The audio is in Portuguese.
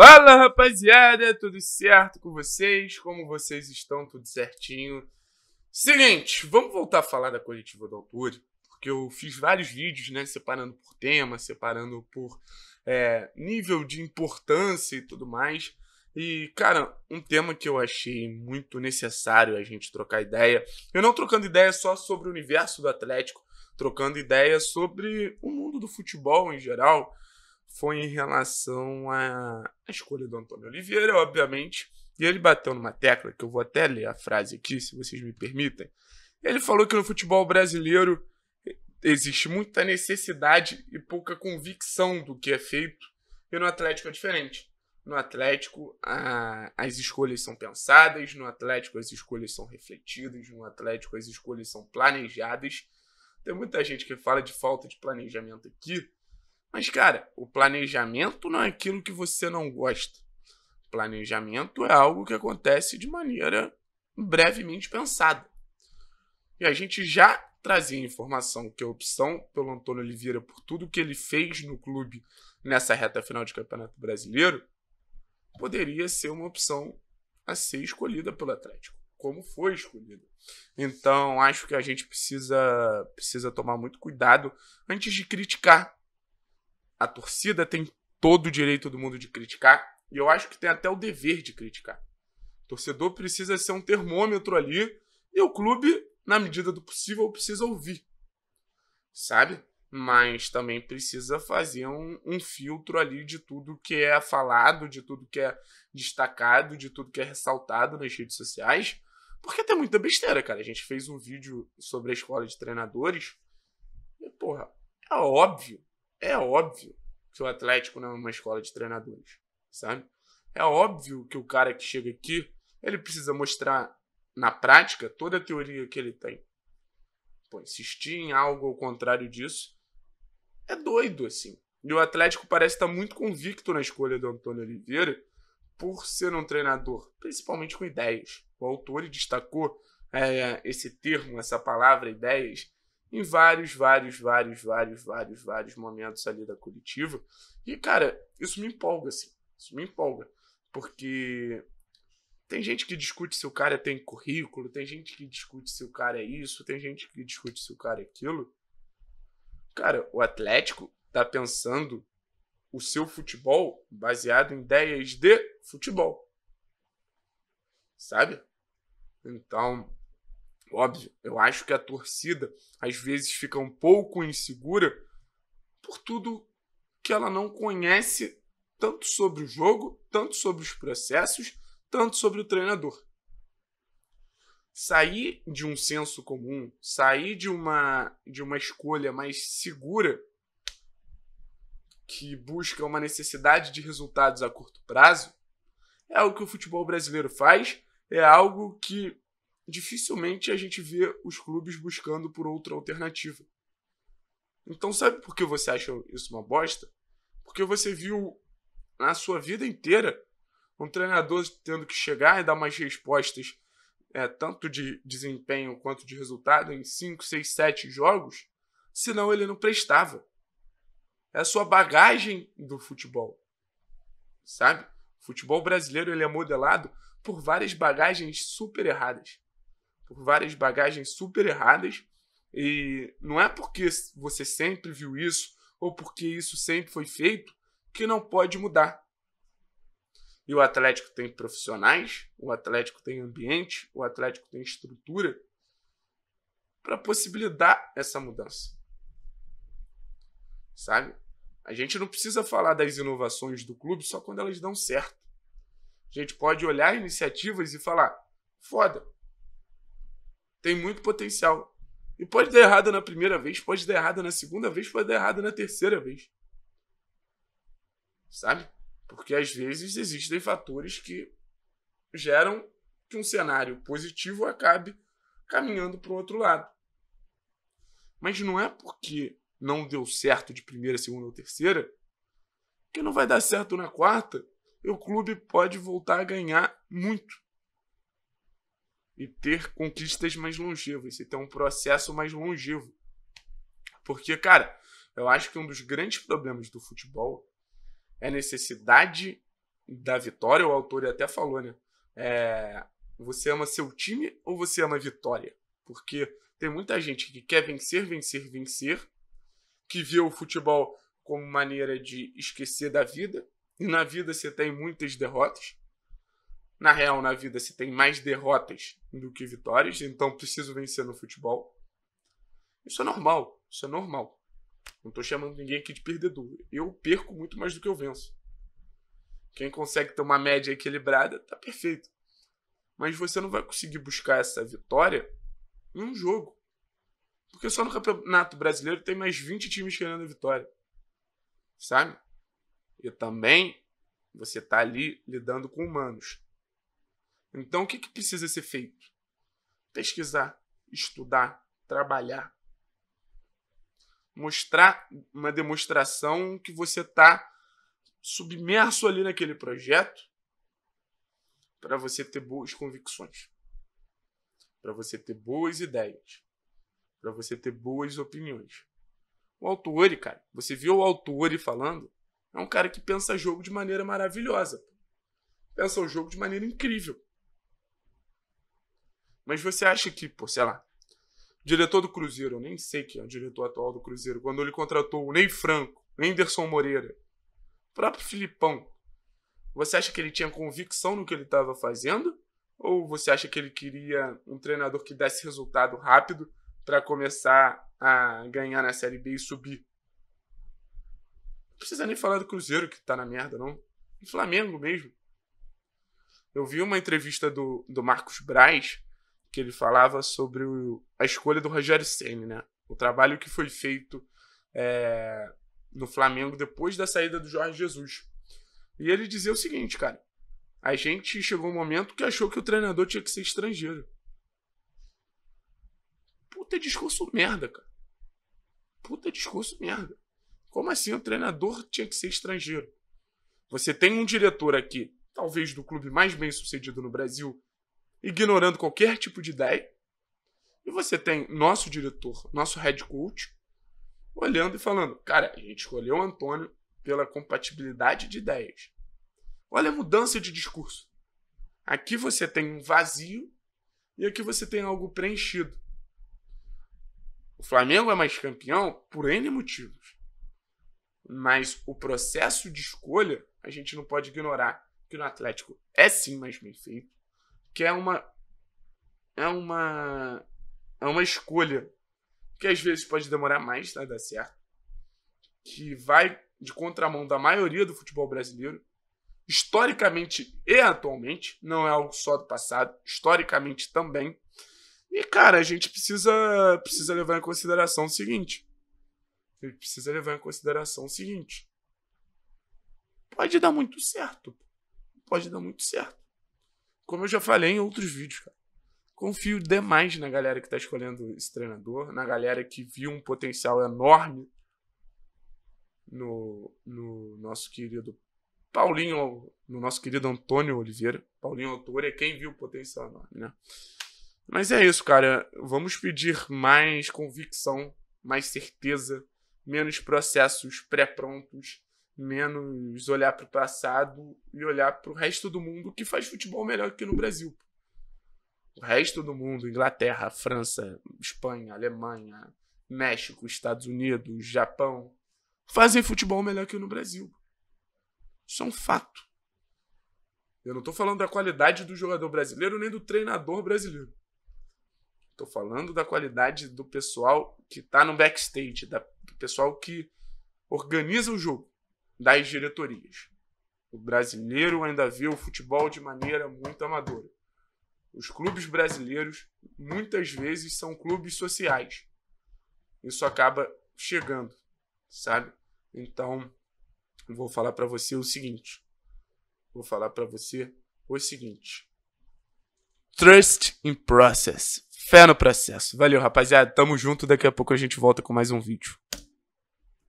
Fala rapaziada, tudo certo com vocês? Como vocês estão? Tudo certinho? Seguinte, vamos voltar a falar da coletiva do autor, porque eu fiz vários vídeos, né, separando por tema, separando por é, nível de importância e tudo mais. E, cara, um tema que eu achei muito necessário a gente trocar ideia. Eu não trocando ideia só sobre o universo do Atlético, trocando ideia sobre o mundo do futebol em geral, foi em relação à escolha do Antônio Oliveira, obviamente. E ele bateu numa tecla, que eu vou até ler a frase aqui, se vocês me permitem. Ele falou que no futebol brasileiro existe muita necessidade e pouca convicção do que é feito, e no Atlético é diferente. No Atlético, a, as escolhas são pensadas, no Atlético, as escolhas são refletidas, no Atlético, as escolhas são planejadas. Tem muita gente que fala de falta de planejamento aqui, mas, cara, o planejamento não é aquilo que você não gosta. Planejamento é algo que acontece de maneira brevemente pensada. E a gente já trazia informação que a opção pelo Antônio Oliveira, por tudo que ele fez no clube nessa reta final de Campeonato Brasileiro, poderia ser uma opção a ser escolhida pelo Atlético, como foi escolhida. Então, acho que a gente precisa, precisa tomar muito cuidado antes de criticar a torcida tem todo o direito do mundo de criticar e eu acho que tem até o dever de criticar. O torcedor precisa ser um termômetro ali e o clube, na medida do possível, precisa ouvir, sabe? Mas também precisa fazer um, um filtro ali de tudo que é falado, de tudo que é destacado, de tudo que é ressaltado nas redes sociais, porque tem muita besteira, cara. A gente fez um vídeo sobre a escola de treinadores e, porra, é óbvio é óbvio que o Atlético não é uma escola de treinadores, sabe? É óbvio que o cara que chega aqui, ele precisa mostrar na prática toda a teoria que ele tem. Pô, insistir em algo ao contrário disso é doido, assim. E o Atlético parece estar muito convicto na escolha do Antônio Oliveira por ser um treinador, principalmente com ideias. O autor destacou é, esse termo, essa palavra, ideias, em vários, vários, vários, vários, vários, vários momentos ali da coletiva. E, cara, isso me empolga, assim. Isso me empolga. Porque tem gente que discute se o cara tem currículo, tem gente que discute se o cara é isso, tem gente que discute se o cara é aquilo. Cara, o Atlético tá pensando o seu futebol baseado em ideias de futebol. Sabe? Então, Óbvio, eu acho que a torcida às vezes fica um pouco insegura por tudo que ela não conhece tanto sobre o jogo, tanto sobre os processos, tanto sobre o treinador. Sair de um senso comum, sair de uma de uma escolha mais segura que busca uma necessidade de resultados a curto prazo, é algo que o futebol brasileiro faz, é algo que dificilmente a gente vê os clubes buscando por outra alternativa. Então, sabe por que você acha isso uma bosta? Porque você viu na sua vida inteira um treinador tendo que chegar e dar umas respostas, é, tanto de desempenho quanto de resultado, em 5, 6, 7 jogos, senão ele não prestava. É a sua bagagem do futebol. Sabe? O futebol brasileiro ele é modelado por várias bagagens super erradas por várias bagagens super erradas. E não é porque você sempre viu isso ou porque isso sempre foi feito que não pode mudar. E o Atlético tem profissionais, o Atlético tem ambiente, o Atlético tem estrutura para possibilitar essa mudança. Sabe? A gente não precisa falar das inovações do clube só quando elas dão certo. A gente pode olhar iniciativas e falar: foda, tem muito potencial. E pode dar errado na primeira vez, pode dar errado na segunda vez, pode dar errado na terceira vez. Sabe? Porque às vezes existem fatores que geram que um cenário positivo acabe caminhando para o outro lado. Mas não é porque não deu certo de primeira, segunda ou terceira que não vai dar certo na quarta. E o clube pode voltar a ganhar muito e ter conquistas mais longevas, e ter um processo mais longevo. Porque, cara, eu acho que um dos grandes problemas do futebol é a necessidade da vitória, o autor até falou, né? É, você ama seu time ou você ama a vitória? Porque tem muita gente que quer vencer, vencer, vencer, que vê o futebol como maneira de esquecer da vida, e na vida você tem muitas derrotas, na real, na vida se tem mais derrotas do que vitórias, então preciso vencer no futebol. Isso é normal, isso é normal. Não estou chamando ninguém aqui de perdedor. Eu perco muito mais do que eu venço. Quem consegue ter uma média equilibrada, tá perfeito. Mas você não vai conseguir buscar essa vitória em um jogo. Porque só no Campeonato Brasileiro tem mais 20 times querendo a vitória. Sabe? E também você tá ali lidando com humanos. Então, o que, que precisa ser feito? Pesquisar, estudar, trabalhar. Mostrar uma demonstração que você está submerso ali naquele projeto para você ter boas convicções, para você ter boas ideias, para você ter boas opiniões. O autor, cara, você viu o autor falando? É um cara que pensa jogo de maneira maravilhosa. Pensa o jogo de maneira incrível. Mas você acha que, pô, sei lá, o diretor do Cruzeiro, eu nem sei quem é o diretor atual do Cruzeiro, quando ele contratou o Ney Franco, o Anderson Moreira, o próprio Filipão, você acha que ele tinha convicção no que ele estava fazendo? Ou você acha que ele queria um treinador que desse resultado rápido para começar a ganhar na Série B e subir? Não precisa nem falar do Cruzeiro, que tá na merda, não. Do Flamengo mesmo. Eu vi uma entrevista do, do Marcos Braz, que ele falava sobre o, a escolha do Rogério Ceni, né? O trabalho que foi feito é, no Flamengo depois da saída do Jorge Jesus. E ele dizia o seguinte, cara: a gente chegou um momento que achou que o treinador tinha que ser estrangeiro. Puta discurso merda, cara. Puta discurso merda. Como assim o treinador tinha que ser estrangeiro? Você tem um diretor aqui, talvez do clube mais bem sucedido no Brasil, ignorando qualquer tipo de ideia. E você tem nosso diretor, nosso head coach, olhando e falando: cara, a gente escolheu o Antônio pela compatibilidade de ideias. Olha a mudança de discurso. Aqui você tem um vazio e aqui você tem algo preenchido. O Flamengo é mais campeão por N motivos. Mas o processo de escolha a gente não pode ignorar que no Atlético é sim mais bem feito que é uma é uma é uma escolha que às vezes pode demorar mais, né, dar certo, que vai de contramão da maioria do futebol brasileiro, historicamente e atualmente, não é algo só do passado, historicamente também. E cara, a gente precisa precisa levar em consideração o seguinte. A gente precisa levar em consideração o seguinte. Pode dar muito certo. Pode dar muito certo. Como eu já falei em outros vídeos, cara. Confio demais na galera que tá escolhendo esse treinador, na galera que viu um potencial enorme no, no nosso querido Paulinho, no nosso querido Antônio Oliveira. Paulinho Autor é quem viu o potencial enorme, né? Mas é isso, cara. Vamos pedir mais convicção, mais certeza, menos processos pré-prontos menos olhar para o passado e olhar para o resto do mundo que faz futebol melhor que no Brasil. O resto do mundo, Inglaterra, França, Espanha, Alemanha, México, Estados Unidos, Japão, fazem futebol melhor que no Brasil. Isso é um fato. Eu não estou falando da qualidade do jogador brasileiro nem do treinador brasileiro. Estou falando da qualidade do pessoal que está no backstage, da, do pessoal que organiza o jogo das diretorias. O brasileiro ainda vê o futebol de maneira muito amadora. Os clubes brasileiros muitas vezes são clubes sociais. Isso acaba chegando, sabe? Então, vou falar para você o seguinte. Vou falar para você o seguinte. Trust in process. Fé no processo. Valeu, rapaziada. Tamo junto. Daqui a pouco a gente volta com mais um vídeo.